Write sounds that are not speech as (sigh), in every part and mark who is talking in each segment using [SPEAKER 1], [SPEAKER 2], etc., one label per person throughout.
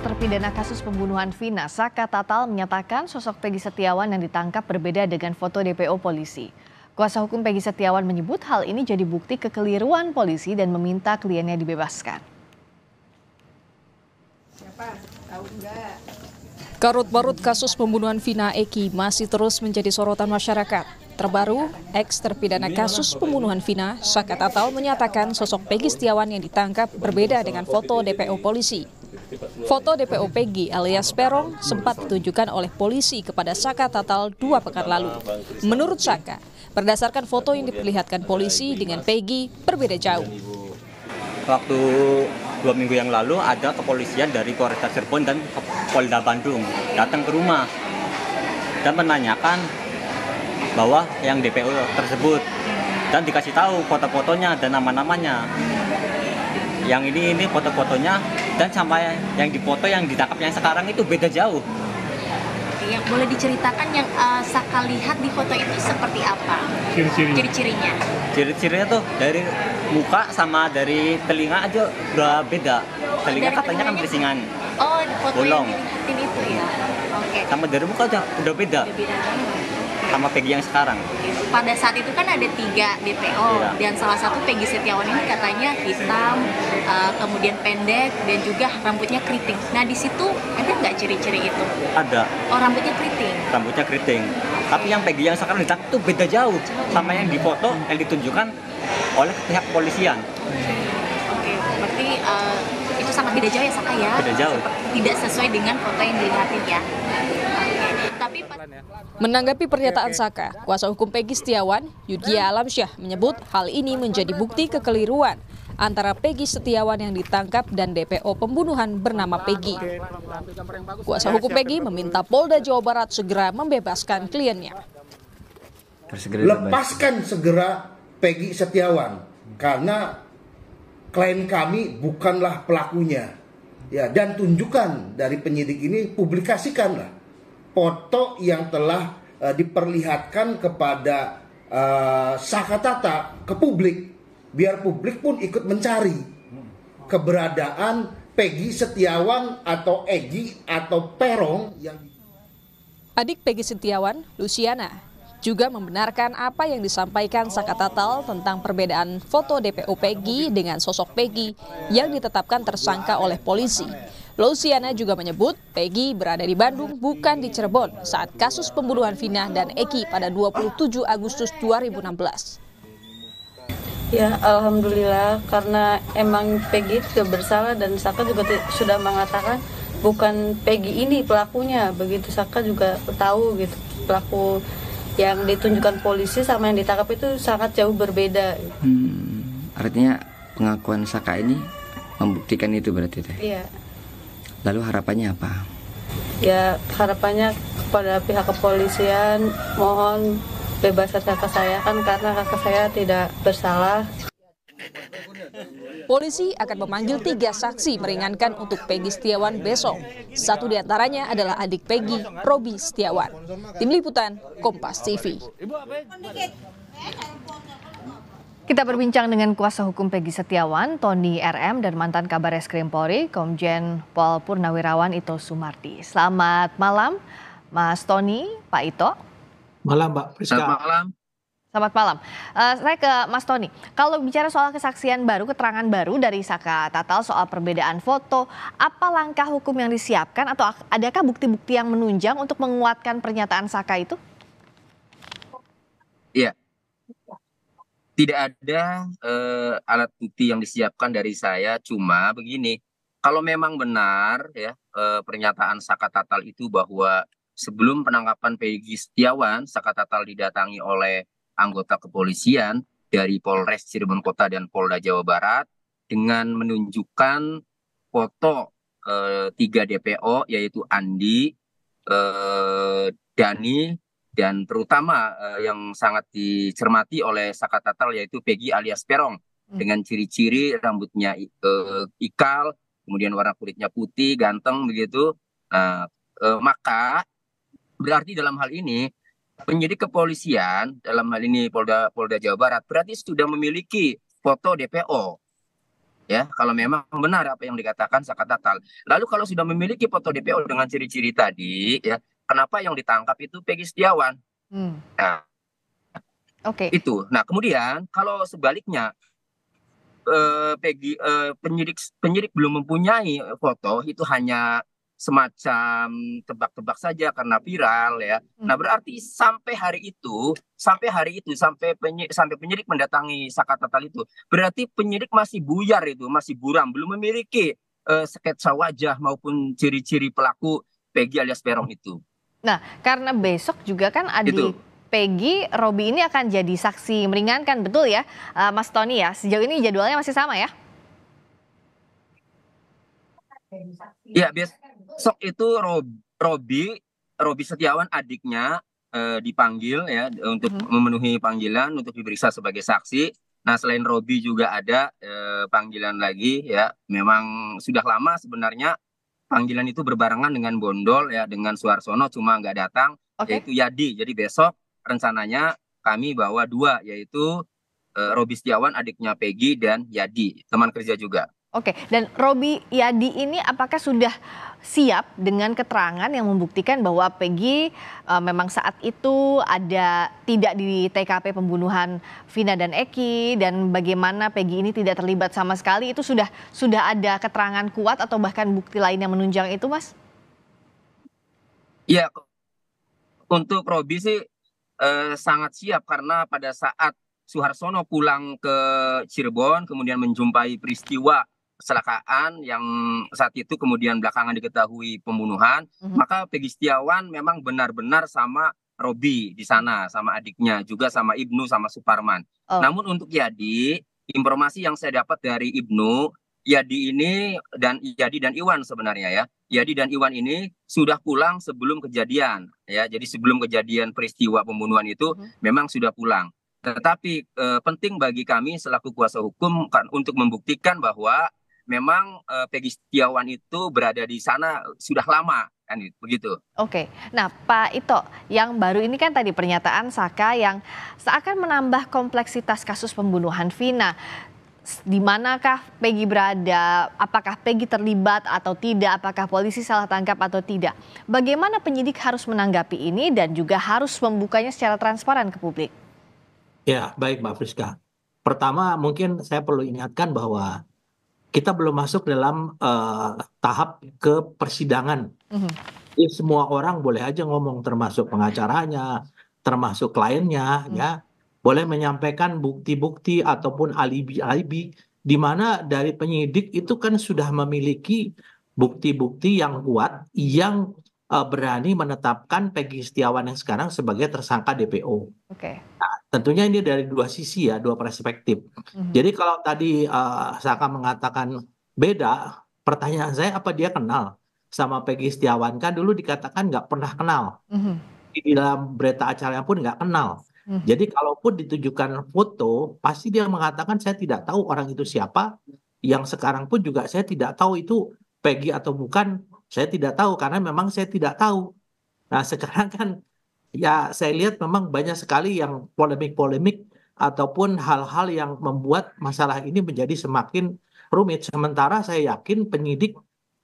[SPEAKER 1] terpidana kasus pembunuhan Vina, Saka Tatal menyatakan sosok Peggy Setiawan yang ditangkap berbeda dengan foto DPO polisi. Kuasa hukum Peggy Setiawan menyebut hal ini jadi bukti kekeliruan polisi dan meminta kliennya dibebaskan. Siapa? Tahu enggak? Karut barut kasus pembunuhan Vina Eki masih terus
[SPEAKER 2] menjadi sorotan masyarakat. Terbaru, eks terpidana kasus pembunuhan Vina, Saka Tatal menyatakan sosok Peggy Setiawan yang ditangkap berbeda dengan foto DPO polisi. Foto DPO Peggy alias Perong sempat ditunjukkan oleh polisi kepada Saka Tatal dua pekan lalu. Menurut Saka, berdasarkan foto yang diperlihatkan polisi dengan Peggy berbeda jauh.
[SPEAKER 3] Waktu dua minggu yang lalu ada kepolisian dari Polresta Cirebon dan Polda Bandung datang ke rumah dan menanyakan bahwa yang DPO tersebut dan dikasih tahu foto-fotonya dan nama-namanya yang ini ini foto-fotonya dan sama yang dipoto yang ditangkap yang sekarang itu beda jauh
[SPEAKER 1] yang boleh diceritakan yang uh, Saka lihat di foto itu seperti apa?
[SPEAKER 3] Ciri-cirinya. Ciri-cirinya. tuh dari muka sama dari telinga aja udah beda. Telinga dari katanya kan berisingan.
[SPEAKER 1] Oh, di foto Bolong. yang itu ya. Oke. Okay. Sama
[SPEAKER 3] dari muka aja udah beda. Udah beda sama Peggy yang sekarang?
[SPEAKER 1] Pada saat itu kan ada tiga DPO iya. dan salah satu Peggy Setiawan ini katanya hitam, uh, kemudian pendek dan juga rambutnya keriting. Nah di situ ada nggak ciri-ciri itu? Ada. Oh rambutnya keriting.
[SPEAKER 3] Rambutnya keriting. Tapi yang Peggy yang sekarang ditangkap tuh beda jauh sama yang dipoto yang ditunjukkan oleh pihak kepolisian. Oke,
[SPEAKER 1] okay. berarti uh, itu sangat beda jauh ya Saka ya? Beda jauh. tidak sesuai dengan foto yang dilihatin ya. Menanggapi,
[SPEAKER 2] pernyataan Saka, kuasa hukum Peggy Setiawan, Yudhia Alamsyah menyebut hal ini menjadi bukti kekeliruan antara Peggy Setiawan yang ditangkap dan DPO pembunuhan bernama Peggy. Kuasa hukum Peggy meminta Polda Jawa Barat segera membebaskan kliennya.
[SPEAKER 3] Lepaskan
[SPEAKER 4] segera Peggy Setiawan karena klien kami bukanlah pelakunya. Ya, dan tunjukkan dari penyidik ini publikasikanlah foto yang telah uh, diperlihatkan kepada uh, eh, sakatata ke publik biar publik pun ikut mencari keberadaan Peggy Setiawan
[SPEAKER 3] atau Egi atau Perong yang
[SPEAKER 2] Adik Peggy Setiawan, Luciana, juga membenarkan apa yang disampaikan Saka Tatal tentang perbedaan foto DPO Peggy dengan sosok Peggy yang ditetapkan tersangka oleh polisi. Lusiana juga menyebut Peggy berada di Bandung bukan di Cirebon saat kasus pembunuhan Vina dan Eki pada 27 Agustus 2016. Ya, alhamdulillah karena emang Peggy tidak bersalah dan Saka juga sudah mengatakan bukan Peggy ini pelakunya. Begitu Saka juga tahu gitu pelaku yang ditunjukkan polisi sama yang ditangkap itu sangat jauh berbeda. Hmm,
[SPEAKER 3] artinya pengakuan Saka ini membuktikan itu berarti teh. Iya. Lalu harapannya apa?
[SPEAKER 2] Ya harapannya kepada pihak kepolisian mohon bebaskan kakak saya kan karena kakak saya tidak bersalah Polisi akan memanggil tiga saksi meringankan untuk Peggy Setiawan besok. Satu diantaranya adalah adik Peggy, Robi Setiawan. Tim Liputan, Kompas TV.
[SPEAKER 1] Kita berbincang dengan kuasa hukum Peggy Setiawan, Tony RM, dan mantan kabar eskrim Polri, Komjen Pol Purnawirawan Ito Sumardi. Selamat malam, Mas Tony, Pak Ito.
[SPEAKER 4] Malam, Pak Priska. Selamat malam.
[SPEAKER 1] Selamat malam. Uh, saya ke Mas Tony. Kalau bicara soal kesaksian baru, keterangan baru dari Saka Tatal soal perbedaan foto, apa langkah hukum yang disiapkan atau adakah bukti-bukti yang menunjang untuk menguatkan pernyataan Saka itu?
[SPEAKER 3] Iya. Tidak ada uh, alat bukti yang disiapkan dari saya, cuma begini. Kalau memang benar ya uh, pernyataan Saka Tatal itu bahwa sebelum penangkapan Peggy Setiawan, Saka Tatal didatangi oleh anggota kepolisian dari Polres Cirebon Kota dan Polda Jawa Barat dengan menunjukkan foto eh, tiga DPO yaitu Andi, e, Dani, dan terutama e, yang sangat dicermati oleh Saka Tatal yaitu Peggy alias Perong hmm. dengan ciri-ciri rambutnya e, ikal, kemudian warna kulitnya putih, ganteng begitu. Nah, e, maka berarti dalam hal ini penyidik kepolisian dalam hal ini Polda Polda Jawa Barat berarti sudah memiliki foto DPO. Ya, kalau memang benar apa yang dikatakan Saka Tatal. Lalu kalau sudah memiliki foto DPO dengan ciri-ciri tadi, ya, kenapa yang ditangkap itu Peggy Setiawan? Hmm. Nah, Oke. Okay. Itu. Nah, kemudian kalau sebaliknya eh, Peggy eh, penyidik penyidik belum mempunyai foto itu hanya semacam tebak-tebak saja karena viral ya. Hmm. Nah berarti sampai hari itu, sampai hari itu, sampai penyidik, sampai penyidik mendatangi saka tatal itu, berarti penyidik masih buyar itu, masih buram, belum memiliki uh, sketsa wajah maupun ciri-ciri pelaku Peggy alias Perong itu.
[SPEAKER 1] Nah karena besok juga kan ada gitu. Peggy, Robi ini akan jadi saksi meringankan, betul ya, eh, Mas Tony ya? Sejauh ini jadwalnya masih sama ya?
[SPEAKER 3] Iya bias Sok itu Robi, Robi Setiawan adiknya eh, dipanggil ya untuk hmm. memenuhi panggilan untuk diperiksa sebagai saksi. Nah selain Robi juga ada eh, panggilan lagi ya. Memang sudah lama sebenarnya panggilan itu berbarengan dengan Bondol ya dengan Suarsono cuma nggak datang okay. yaitu Yadi. Jadi besok rencananya kami bawa dua yaitu eh, Robi Setiawan adiknya Peggy dan Yadi teman kerja juga.
[SPEAKER 1] Oke, dan Robi Yadi ini apakah sudah siap dengan keterangan yang membuktikan bahwa Peggy e, memang saat itu ada tidak di TKP pembunuhan Vina dan Eki dan bagaimana Peggy ini tidak terlibat sama sekali itu sudah sudah ada keterangan kuat atau bahkan bukti lain yang menunjang itu, Mas?
[SPEAKER 3] Ya, untuk Robi sih e, sangat siap karena pada saat Suharsono pulang ke Cirebon kemudian menjumpai peristiwa keselakaan yang saat itu kemudian belakangan diketahui pembunuhan, mm-hmm. maka Pegi Setiawan memang benar-benar sama Robi di sana, sama adiknya, juga sama Ibnu, sama Suparman. Oh. Namun untuk Yadi, informasi yang saya dapat dari Ibnu, Yadi ini dan Yadi dan Iwan sebenarnya ya, Yadi dan Iwan ini sudah pulang sebelum kejadian ya, jadi sebelum kejadian peristiwa pembunuhan itu mm-hmm. memang sudah pulang. Tetapi e, penting bagi kami selaku kuasa hukum kan untuk membuktikan bahwa memang uh, Peggy Setiawan itu berada di sana sudah lama kan gitu, begitu.
[SPEAKER 1] Oke, nah Pak Ito, yang baru ini kan tadi pernyataan Saka yang seakan menambah kompleksitas kasus pembunuhan Vina. Di manakah Peggy berada? Apakah Peggy terlibat atau tidak? Apakah polisi salah tangkap atau tidak? Bagaimana penyidik harus menanggapi ini dan juga harus membukanya secara transparan ke publik?
[SPEAKER 4] Ya, baik Mbak Friska. Pertama, mungkin saya perlu ingatkan bahwa kita belum masuk dalam uh, tahap ke persidangan. Mm-hmm. Jadi semua orang boleh aja ngomong termasuk pengacaranya, termasuk kliennya mm-hmm. ya. Boleh menyampaikan bukti-bukti ataupun alibi-alibi di mana dari penyidik itu kan sudah memiliki bukti-bukti yang kuat yang uh, berani menetapkan Peggy Setiawan yang sekarang sebagai tersangka DPO. Oke. Okay. Nah, tentunya ini dari dua sisi ya dua perspektif mhm. jadi kalau tadi eh, saka mengatakan beda pertanyaan saya apa dia kenal sama Peggy Setiawan kan dulu dikatakan nggak pernah kenal mhm. di dalam berita acaranya pun nggak kenal mhm. jadi kalaupun ditujukan foto, pasti dia mengatakan saya tidak tahu orang itu siapa. Yang sekarang pun juga saya tidak tahu itu Peggy atau bukan. Saya tidak tahu karena memang saya tidak tahu. Nah (laughs) sekarang kan ya saya lihat memang banyak sekali yang polemik-polemik ataupun hal-hal yang membuat masalah ini menjadi semakin rumit. Sementara saya yakin penyidik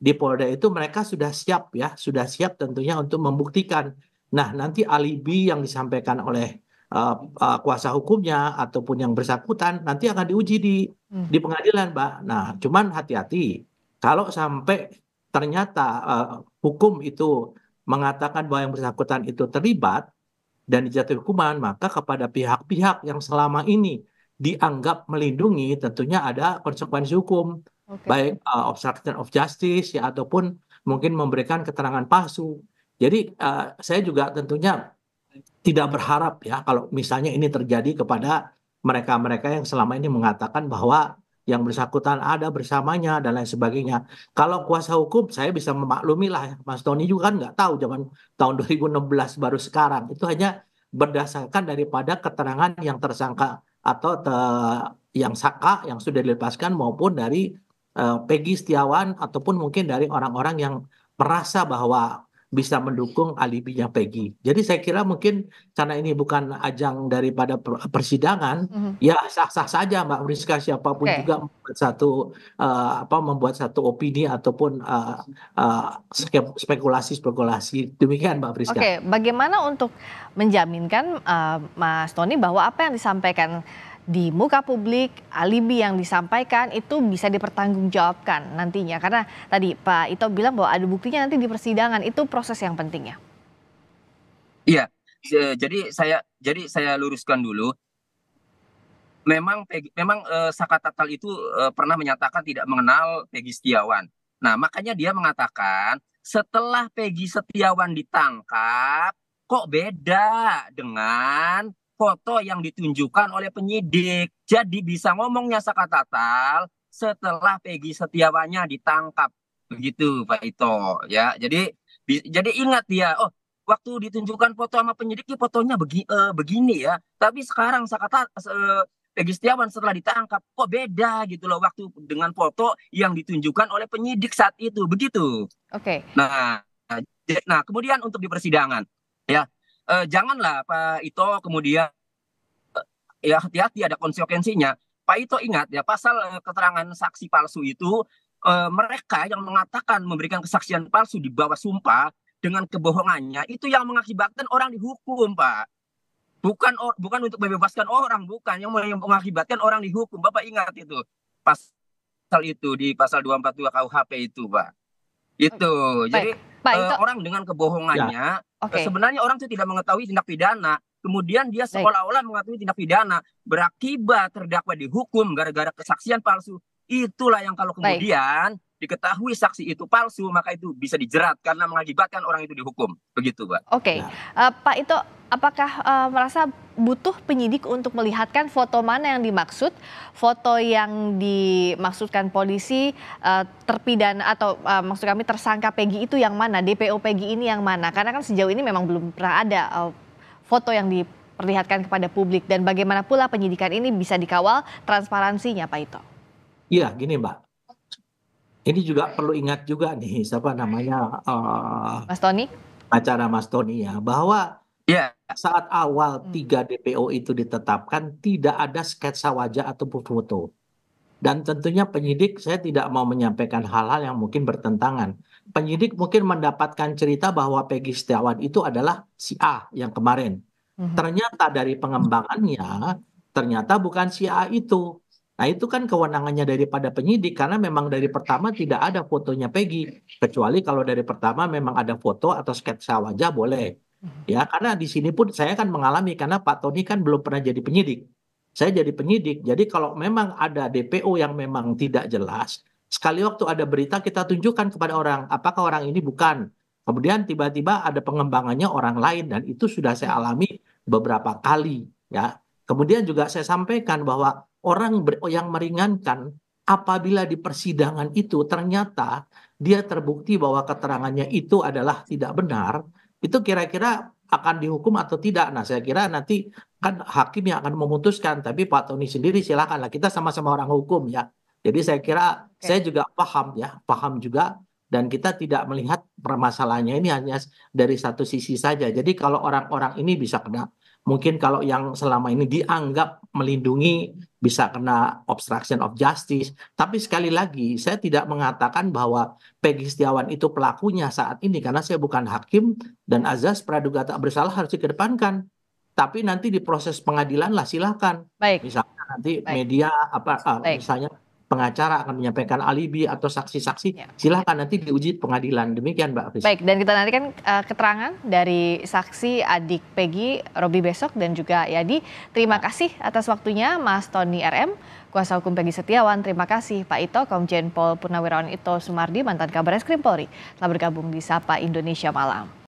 [SPEAKER 4] di Polda itu mereka sudah siap ya, sudah siap tentunya untuk membuktikan. Nah, nanti alibi yang disampaikan oleh uh, uh, kuasa hukumnya ataupun yang bersangkutan nanti akan diuji di hmm. di pengadilan, Mbak. Nah, cuman hati-hati kalau sampai ternyata uh, hukum itu mengatakan bahwa yang bersangkutan itu terlibat dan dijatuhi hukuman, maka kepada pihak-pihak yang selama ini dianggap melindungi tentunya ada konsekuensi hukum okay. baik uh, obstruction of justice ya ataupun mungkin memberikan keterangan palsu. Jadi uh, saya juga tentunya tidak berharap ya kalau misalnya ini terjadi kepada mereka-mereka yang selama ini mengatakan bahwa yang bersangkutan ada bersamanya dan lain sebagainya. Kalau kuasa hukum saya bisa memaklumi lah Mas Tony juga kan nggak tahu zaman tahun 2016 baru sekarang itu hanya berdasarkan daripada keterangan yang tersangka atau te yang saka yang sudah dilepaskan maupun dari uh, Peggy Setiawan ataupun mungkin dari orang-orang yang merasa bahwa bisa mendukung alibinya Peggy. Jadi saya kira mungkin karena ini bukan ajang daripada persidangan, mm-hmm. ya sah-sah saja Mbak Friska siapapun okay. juga membuat satu uh, apa membuat satu opini ataupun uh, uh, spekulasi-spekulasi. Demikian Mbak Friska. Oke, okay.
[SPEAKER 1] bagaimana untuk menjaminkan uh, Mas Tony bahwa apa yang disampaikan di muka publik alibi yang disampaikan itu bisa dipertanggungjawabkan nantinya karena tadi Pak Ito bilang bahwa ada buktinya nanti di persidangan itu proses yang penting ya.
[SPEAKER 3] Iya, jadi saya jadi saya luruskan dulu. Memang memang eh, Saka Tatal itu eh, pernah menyatakan tidak mengenal Peggy Setiawan. Nah, makanya dia mengatakan setelah Peggy Setiawan ditangkap kok beda dengan foto yang ditunjukkan oleh penyidik. Jadi bisa ngomongnya sekatatal setelah Peggy Setiawannya ditangkap. Begitu Pak Ito ya. Jadi jadi ingat ya, oh waktu ditunjukkan foto sama penyidik ya fotonya begi, uh, begini ya. Tapi sekarang sakata uh, Peggy Setiawan setelah ditangkap kok beda gitu loh waktu dengan foto yang ditunjukkan oleh penyidik saat itu begitu. Oke. Okay. Nah, nah, nah kemudian untuk di persidangan ya eh, janganlah Pak Ito kemudian eh, ya hati-hati ada konsekuensinya. Pak Ito ingat ya pasal eh, keterangan saksi palsu itu eh, mereka yang mengatakan memberikan kesaksian palsu di bawah sumpah dengan kebohongannya itu yang mengakibatkan orang dihukum, Pak. Bukan bukan untuk membebaskan orang, bukan yang mengakibatkan orang dihukum. Bapak ingat itu. Pasal itu di pasal 242 KUHP itu, Pak. Itu. Baik. Jadi Pak, eh, itu... orang dengan kebohongannya, ya. Eh, okay. sebenarnya orang itu tidak mengetahui tindak pidana. Kemudian dia seolah-olah mengetahui tindak pidana, berakibat terdakwa dihukum gara-gara kesaksian palsu. Itulah yang kalau kemudian Baik diketahui saksi itu palsu maka itu bisa dijerat karena mengakibatkan orang itu dihukum begitu pak.
[SPEAKER 1] Oke okay. nah. Eh, uh, Pak itu apakah uh, merasa butuh penyidik untuk melihatkan foto mana yang dimaksud foto yang dimaksudkan polisi uh, terpidana atau uh, maksud kami tersangka Peggy itu yang mana DPO Peggy ini yang mana karena kan sejauh ini memang belum pernah ada uh, foto yang diperlihatkan kepada publik dan bagaimana pula penyidikan ini bisa dikawal transparansinya Pak Ito.
[SPEAKER 4] Iya gini Mbak ini juga perlu ingat juga nih siapa namanya uh, Mas Tony. Acara Mas Tony ya bahwa yeah. saat awal hmm. tiga DPO itu ditetapkan tidak ada sketsa wajah atau foto. Dan tentunya penyidik saya tidak mau menyampaikan hal-hal yang mungkin bertentangan. Penyidik mungkin mendapatkan cerita bahwa Peggy Setiawan itu adalah si A yang kemarin. Mm -hmm. Ternyata dari pengembangannya ternyata bukan si A itu Nah itu kan kewenangannya daripada penyidik karena memang dari pertama tidak ada fotonya Peggy kecuali kalau dari pertama memang ada foto atau sketsa wajah boleh hmm. ya karena di sini pun saya kan mengalami karena Pak Tony kan belum pernah jadi penyidik saya jadi penyidik jadi kalau memang ada DPO yang memang tidak jelas sekali waktu ada berita kita tunjukkan kepada orang apakah orang ini bukan kemudian tiba-tiba ada pengembangannya orang lain dan itu sudah saya alami beberapa kali ya kemudian juga saya sampaikan bahwa orang yang meringankan apabila di persidangan itu ternyata dia terbukti bahwa keterangannya itu adalah tidak benar, itu kira-kira akan dihukum atau tidak. Nah, saya kira nanti kan hakim yang akan memutuskan, tapi Pak Tony sendiri silakanlah kita sama-sama orang hukum ya. Jadi saya kira Oke. saya juga paham ya, paham juga dan kita tidak melihat permasalahannya ini hanya dari satu sisi saja. Jadi kalau orang-orang ini bisa kena, mungkin kalau yang selama ini dianggap melindungi bisa kena obstruction of justice. Tapi sekali lagi, saya tidak mengatakan bahwa Peggy Setiawan itu pelakunya saat ini karena saya bukan hakim dan azas praduga tak bersalah harus dikedepankan. Tapi nanti di proses pengadilan lah silahkan. Baik. Misalnya nanti Baik. media apa eh, Baik. misalnya pengacara akan menyampaikan alibi atau saksi-saksi, ya. silahkan nanti diuji pengadilan. Demikian Mbak Fis. Baik,
[SPEAKER 1] dan kita nantikan uh, eh, keterangan dari saksi adik Peggy, Robi Besok dan juga Yadi. Terima kasih atas waktunya Mas Tony RM, kuasa hukum Peggy Setiawan. Terima kasih Pak Ito, Komjen Pol Purnawirawan Ito Sumardi, mantan Kabar Eskrim Polri, telah bergabung di Sapa Indonesia Malam.